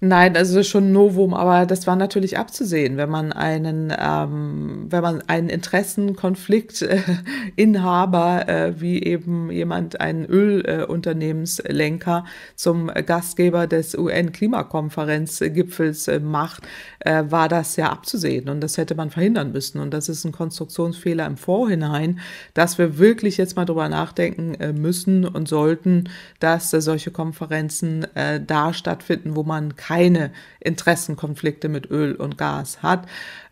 Speaker 2: Nein, also schon ein Novum, aber das war natürlich abzusehen, wenn man einen, ähm, wenn man einen Interessenkonfliktinhaber äh, äh, wie eben jemand, einen Ölunternehmenslenker zum Gastgeber des UN-Klimakonferenzgipfels äh, macht, äh, war das ja abzusehen und das hätte man verhindern müssen und das ist ein Konstruktionsfehler im Vorhinein, dass wir wirklich jetzt mal drüber nachdenken äh, müssen und sollten, dass äh, solche Konferenzen da stattfinden, wo man kann keine Interessenkonflikte mit Öl und Gas hat.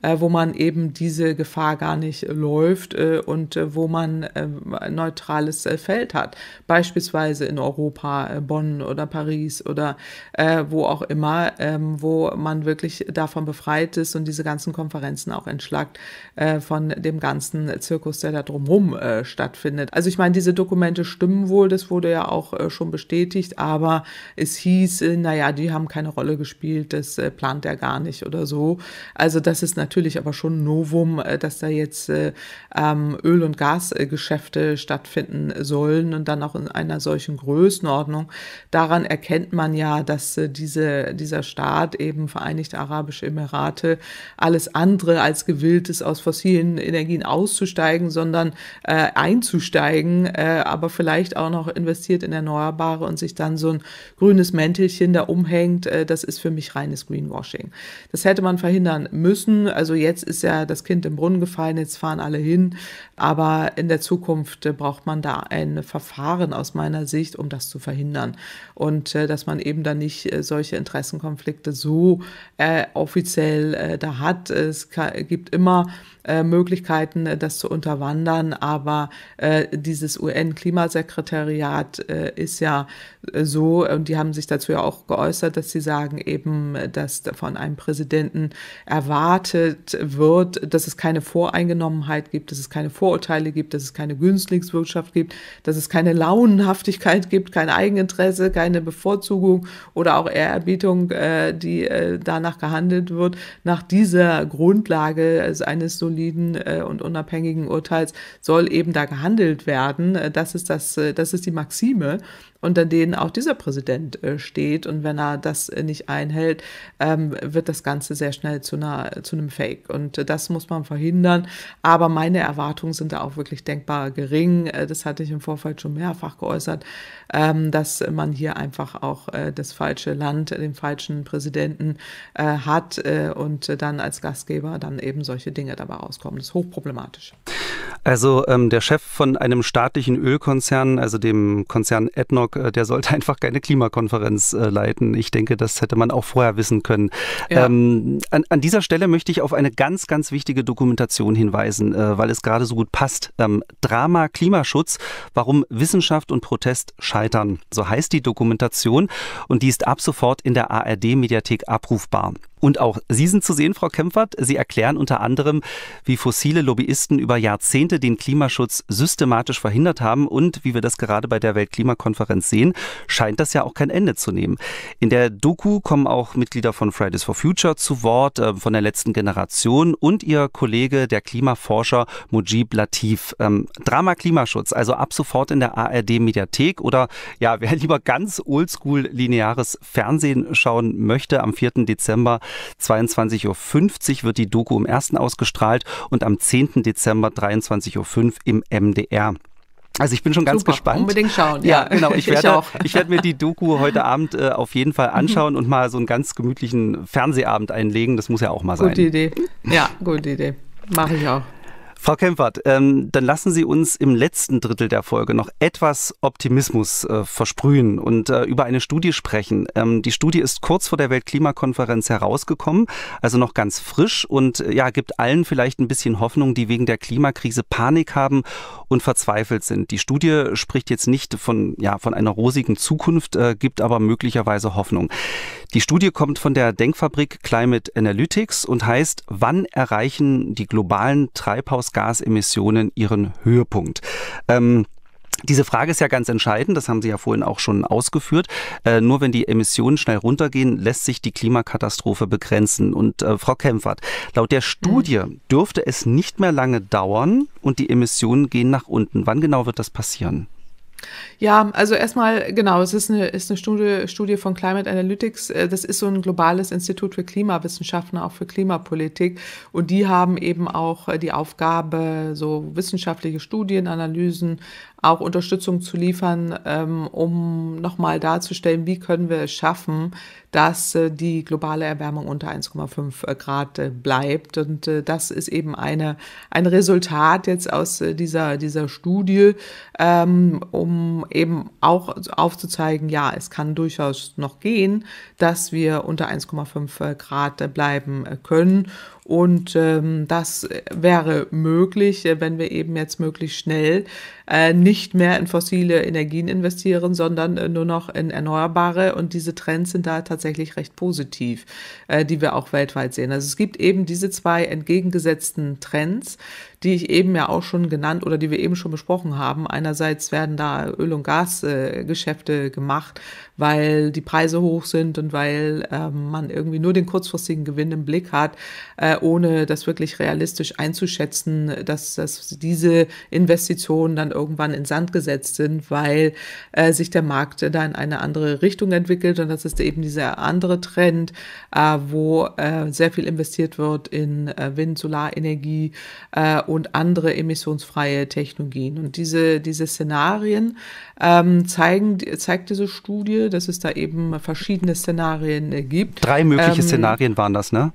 Speaker 2: Äh, wo man eben diese Gefahr gar nicht äh, läuft äh, und wo man ein neutrales Feld hat. Beispielsweise in Europa, Bonn oder Paris oder wo auch immer, ähm, wo man wirklich davon befreit ist und diese ganzen Konferenzen auch entschlackt von dem ganzen Zirkus, der da drumherum stattfindet. Also ich meine, diese Dokumente stimmen wohl, das wurde ja auch schon bestätigt, aber es hieß, naja, die haben keine Rolle gespielt, das plant er gar nicht oder so. Also das ist natürlich natürlich aber schon ein Novum, äh, dass da jetzt äh, ähm, Öl- und Gasgeschäfte stattfinden sollen und dann auch in einer solchen Größenordnung. Daran erkennt man ja, dass äh, diese, dieser Staat eben Vereinigte Arabische Emirate alles andere als gewillt ist, aus fossilen Energien auszusteigen, sondern äh, einzusteigen, äh, aber vielleicht auch noch investiert in Erneuerbare und sich dann so ein grünes Mäntelchen da umhängt. Äh, das ist für mich reines Greenwashing. Das hätte man verhindern müssen. Also also jetzt ist ja das Kind im Brunnen gefallen, jetzt fahren alle hin. Aber in der Zukunft äh, braucht man da ein Verfahren aus meiner Sicht, um das zu verhindern. Und äh, dass man eben da nicht äh, solche Interessenkonflikte so äh, offiziell äh, da hat. Es gibt immer äh, Möglichkeiten, das zu unterwandern, aber dieses UN-Klimasekretariat ist ja so, und die haben sich dazu ja auch geäußert, dass sie sagen eben, dass von einem Präsidenten erwartet wird, dass es keine Voreingenommenheit gibt, dass es keine Vor Vorurteile gibt, dass es keine Günstlingswirtschaft gibt, dass es keine Launenhaftigkeit gibt, kein Eigeninteresse, keine Bevorzugung oder auch Ehrerbietung, äh, die äh, danach gehandelt wird. Nach dieser Grundlage also eines soliden äh, und unabhängigen Urteils soll eben da gehandelt werden. Äh, das ist das, äh, das ist die Maxime unter denen auch dieser Präsident äh, steht. Und wenn er das nicht einhält, ähm, wird das Ganze sehr schnell zu, einer, zu einem Fake. Und das muss man verhindern. Aber meine Erwartungen sind da auch wirklich denkbar gering. Äh, das hatte ich im Vorfeld schon mehrfach geäußert, ähm, dass man hier einfach auch äh, das falsche Land, den falschen Präsidenten hat und dann als Gastgeber dann eben solche Dinge dabei rauskommen. Das ist hochproblematisch.
Speaker 1: Also ähm, der Chef von einem staatlichen Ölkonzern, also dem Konzern Ednox, Baerbock, äh, der sollte einfach keine Klimakonferenz äh, leiten. Ich denke, das hätte man auch vorher wissen können. Ja. Ähm, an, an, dieser Stelle möchte ich auf eine ganz, ganz wichtige Dokumentation hinweisen, äh, weil es gerade so gut passt. Ähm, Drama Klimaschutz, warum Wissenschaft und Protest scheitern. So heißt die Dokumentation und die ist ab sofort in der ARD-Mediathek abrufbar. Und auch Sie sind zu sehen, Frau Kempfert. Sie erklären unter anderem, wie fossile Lobbyisten über Jahrzehnte den Klimaschutz systematisch verhindert haben und wie wir das gerade bei der Weltklimakonferenz sehen, scheint das ja auch kein Ende zu nehmen. In der Doku kommen auch Mitglieder von Fridays for Future zu Wort, äh, von der letzten Generation und ihr Kollege, der Klimaforscher Mujib Latif. Ähm, Drama Klimaschutz, also ab sofort in der ARD Mediathek oder ja, wer lieber ganz oldschool lineares Fernsehen schauen möchte, am 4. Dezember 22.50 Uhr wird die Doku im ersten ausgestrahlt und am 10. Dezember 23.05 Uhr im MDR. Also ich bin schon ganz Super, gespannt. Unbedingt schauen. Ja, ja genau. Ich werde, ich, ich werde mir die Doku heute Abend äh, auf jeden Fall mhm. anschauen und mal so einen ganz gemütlichen Fernsehabend einlegen. Das muss ja auch mal gute sein. Gute Idee. Ja, gute Idee. Mache ich auch. Frau Kempfert, ähm, dann lassen Sie uns im letzten Drittel der Folge noch etwas Optimismus äh, versprühen und äh, über eine Studie sprechen. Ähm, die Studie ist kurz vor der Weltklimakonferenz herausgekommen, also noch ganz frisch und äh, ja, gibt allen vielleicht ein bisschen Hoffnung, die wegen der Klimakrise Panik haben und verzweifelt sind. Die Studie spricht jetzt nicht von, ja, von einer rosigen Zukunft, äh, gibt aber möglicherweise Hoffnung. Die Studie kommt von der Denkfabrik Climate Analytics und heißt, wann erreichen die globalen Treibhausgase Treibhausgasemissionen ihren Höhepunkt. Ähm, diese Frage ist ja ganz entscheidend, das haben Sie ja vorhin auch schon ausgeführt. Äh, nur wenn die Emissionen schnell runtergehen, lässt sich die Klimakatastrophe begrenzen. Und äh, Frau Kempfert, laut der Studie mhm. dürfte es nicht mehr lange dauern und die Emissionen gehen nach unten. Wann genau wird das passieren?
Speaker 2: Ja, also erstmal, genau, es ist eine, ist eine Studie, Studie von Climate Analytics. Äh, das ist so ein globales Institut für Klimawissenschaften, auch für Klimapolitik. Und die haben eben auch äh, die Aufgabe, so wissenschaftliche Studien, Analysen auch Unterstützung zu liefern, ähm, um nochmal darzustellen, wie können wir es schaffen, dass äh, die globale Erwärmung unter 1,5 äh, Grad äh, bleibt. Und äh, das ist eben eine, ein Resultat jetzt aus äh, dieser, dieser Studie, ähm, um eben auch aufzuzeigen, ja, es kann durchaus noch gehen, dass wir unter 1,5 äh, Grad bleiben können. Und ähm, das wäre möglich, äh, wenn wir eben jetzt möglichst schnell äh, nicht mehr in fossile Energien investieren, sondern äh, nur noch in erneuerbare. Und diese Trends sind da tatsächlich recht positiv, äh, die wir auch weltweit sehen. Also es gibt eben diese zwei entgegengesetzten Trends, die ich eben ja auch schon genannt oder die wir eben schon besprochen haben. Einerseits werden da Öl- und Gasgeschäfte gemacht, weil die Preise hoch sind und weil ähm, man irgendwie nur den kurzfristigen Gewinn im Blick hat, äh, ohne das wirklich realistisch einzuschätzen, dass, dass diese Investitionen dann irgendwann in Sand gesetzt sind, weil äh, sich der Markt da in eine andere Richtung entwickelt. Und das ist eben dieser andere Trend, äh, wo sehr viel investiert wird in Wind, Solarenergie und und andere emissionsfreie Technologien. Und diese, diese Szenarien ähm, zeigen, zeigt diese Studie, dass es da eben verschiedene Szenarien äh, gibt. Drei mögliche ähm, Szenarien waren das, ne?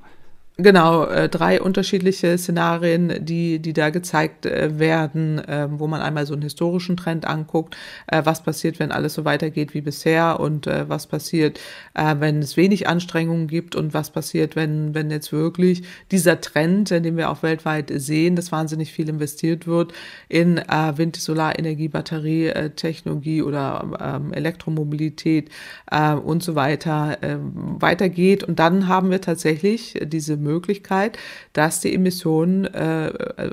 Speaker 2: Genau, äh, drei unterschiedliche Szenarien, die, die da gezeigt äh, werden, äh, wo man einmal so einen historischen Trend anguckt, äh, was passiert, wenn alles so weitergeht wie bisher und äh, was passiert, äh, wenn es wenig Anstrengungen gibt und was passiert, wenn, wenn jetzt wirklich dieser Trend, den wir auch weltweit sehen, dass wahnsinnig viel investiert wird in äh, Wind, Solarenergie, Batterietechnologie äh, oder ähm, Elektromobilität äh, und so weiter, ähm, weitergeht. Und dann haben wir tatsächlich diese Möglichkeit, Möglichkeit, dass die Emissionen äh, äh,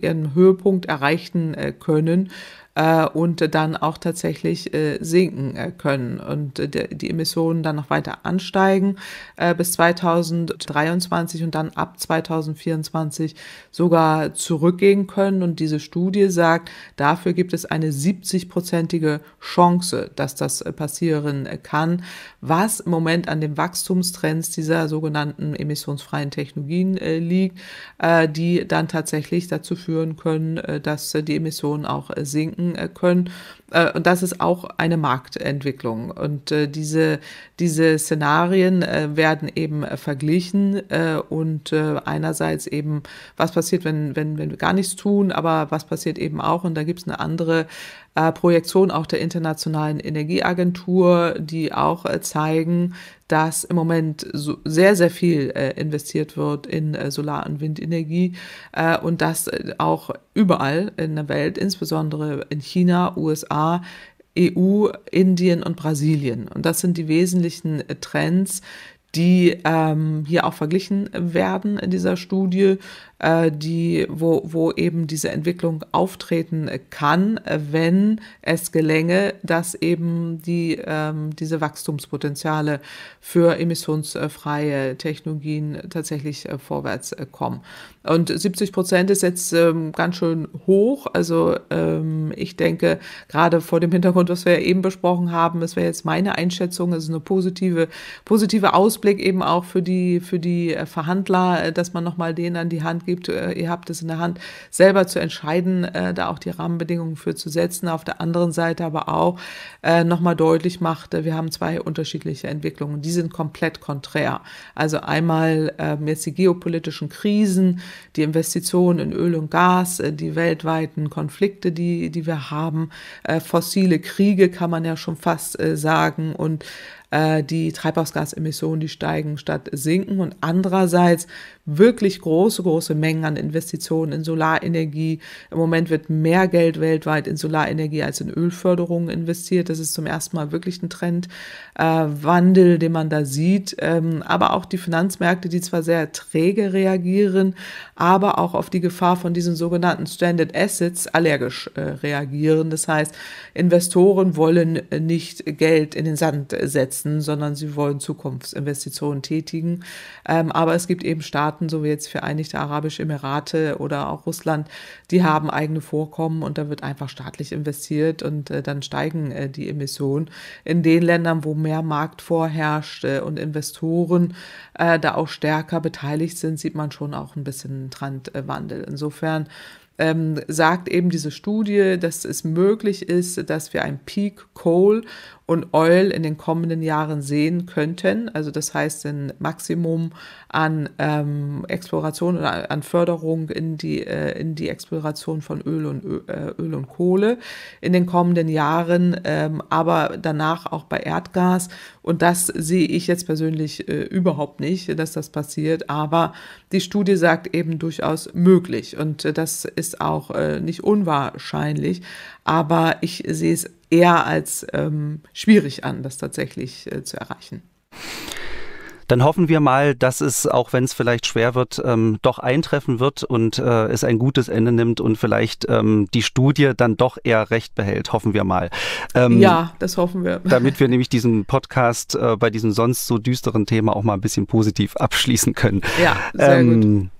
Speaker 2: ihren Höhepunkt erreichen äh, können, äh, und dann auch tatsächlich äh, sinken äh, können und äh, die Emissionen dann noch weiter ansteigen äh, bis 2023 und dann ab 2024 sogar zurückgehen können. Und diese Studie sagt, dafür gibt es eine 70-prozentige Chance, dass das äh, passieren kann, was im Moment an den Wachstumstrends dieser sogenannten emissionsfreien Technologien liegt, die dann tatsächlich dazu führen können, dass die Emissionen auch sinken denken äh, können. Äh, und das ist auch eine Marktentwicklung. Und äh, diese, diese Szenarien werden eben verglichen und einerseits eben, was passiert, wenn, wenn, wenn wir gar nichts tun, aber was passiert eben auch. Und da gibt es eine andere Projektion auch der Internationalen Energieagentur, die auch zeigen, dass im Moment so sehr, sehr viel äh, investiert wird in äh, Solar- und Windenergie äh, und dass äh, auch überall in der Welt, insbesondere in China, USA, EU, Indien und Brasilien. Und das sind die wesentlichen äh, Trends, die ähm, hier auch verglichen werden in dieser Studie. Äh, die, wo, wo eben diese Entwicklung auftreten kann, äh, wenn es gelänge, dass eben die, ähm, diese Wachstumspotenziale für emissionsfreie Technologien tatsächlich äh, vorwärts äh, kommen. Und 70 Prozent ist jetzt ähm, ganz schön hoch. Also ähm, ich denke, gerade vor dem Hintergrund, was wir ja eben besprochen haben, es wäre jetzt meine Einschätzung, es ist eine positive, positive Ausblick eben auch für die, für die äh, Verhandler, dass man nochmal denen an die Hand gibt, gibt. Äh, ihr habt es in der Hand, selber zu entscheiden, äh, da auch die Rahmenbedingungen für zu setzen. Auf der anderen Seite aber auch äh, nochmal deutlich macht, wir haben zwei unterschiedliche Entwicklungen. Die sind komplett konträr. Also einmal ähm, jetzt die geopolitischen Krisen, die Investitionen in Öl und Gas, die weltweiten Konflikte, die, die wir haben, fossile Kriege kann man ja schon fast sagen und die Treibhausgasemissionen, die steigen statt sinken und andererseits wirklich große, große Mengen an Investitionen in Solarenergie. Im Moment wird mehr Geld weltweit in Solarenergie als in Ölförderung investiert. Das ist zum ersten Mal wirklich ein Trendwandel, äh, den man da sieht. Ähm, aber auch die Finanzmärkte, die zwar sehr träge reagieren, aber auch auf die Gefahr von diesen sogenannten Stranded Assets allergisch äh, reagieren. Das heißt, Investoren wollen nicht Geld in den Sand setzen, sondern sie wollen Zukunftsinvestitionen tätigen. Ähm, aber es gibt eben Staaten, Staaten, so wie jetzt Vereinigte Arabische Emirate oder auch Russland, die haben eigene Vorkommen und da wird einfach staatlich investiert und äh, dann steigen äh, die Emissionen. In den Ländern, wo mehr Markt vorherrscht äh, und Investoren äh, da auch stärker beteiligt sind, sieht man schon auch ein bisschen Trendwandel. Insofern ähm, sagt eben diese Studie, dass es möglich ist, dass wir ein Peak Coal und Oil in den kommenden Jahren sehen könnten. Also das heißt ein Maximum an ähm, Exploration oder an Förderung in die, äh, in die Exploration von Öl und, äh, Öl und Kohle in den kommenden Jahren, ähm, aber danach auch bei Erdgas. Und das sehe ich jetzt persönlich äh, überhaupt nicht, dass das passiert. Aber die Studie sagt eben durchaus möglich. Und äh, das ist auch äh, nicht unwahrscheinlich. Aber ich sehe es eher als ähm, schwierig an, das tatsächlich äh, zu erreichen.
Speaker 1: Dann hoffen wir mal, dass es, auch wenn es vielleicht schwer wird, ähm, doch eintreffen wird und äh, es ein gutes Ende nimmt und vielleicht ähm, die Studie dann doch eher recht behält. Hoffen wir mal. Ähm, ja,
Speaker 2: das hoffen wir. Damit
Speaker 1: wir nämlich diesen Podcast äh, bei diesem sonst so düsteren Thema auch mal ein bisschen positiv abschließen können. Ja, sehr ähm, gut.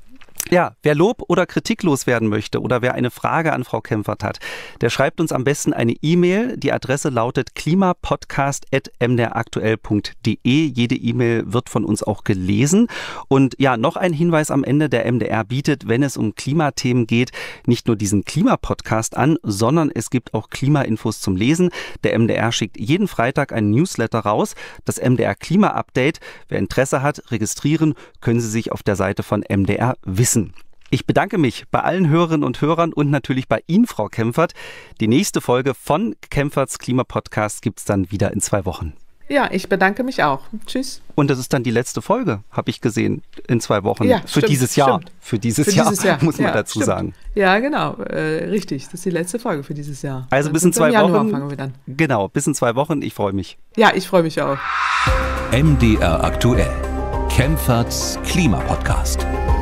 Speaker 1: Ja, wer Lob oder Kritik loswerden möchte oder wer eine Frage an Frau Kempfert hat, der schreibt uns am besten eine E-Mail. Die Adresse lautet klimapodcast.mdraktuell.de. Jede E-Mail wird von uns auch gelesen. Und ja, noch ein Hinweis am Ende. Der MDR bietet, wenn es um Klimathemen geht, nicht nur diesen Klimapodcast an, sondern es gibt auch Klimainfos zum Lesen. Der MDR schickt jeden Freitag einen Newsletter raus, das MDR Klima Update. Wer Interesse hat, registrieren, können Sie sich auf der Seite von MDR wissen. Hessen. Ich bedanke mich bei allen Hörerinnen und Hörern und natürlich bei Ihnen, Frau Kempfert. Die nächste Folge von Kempferts Klimapodcast gibt es dann wieder in zwei Wochen.
Speaker 2: Ja, ich bedanke mich auch. Tschüss.
Speaker 1: Und das ist dann die letzte Folge, habe ich gesehen, in zwei Wochen. Ja, für stimmt, dieses Jahr. Stimmt. Für, dieses, für Jahr, dieses Jahr, muss man dazu stimmt. sagen.
Speaker 2: Ja, genau. Äh, richtig. Das ist die letzte Folge für dieses Jahr. Also dann bis in zwei Januar Wochen. Fangen wir dann.
Speaker 1: Genau, bis in zwei Wochen. Ich freue mich.
Speaker 2: Ja, ich freue mich auch.
Speaker 1: MDR aktuell. Kempferts Klimapodcast. Podcast.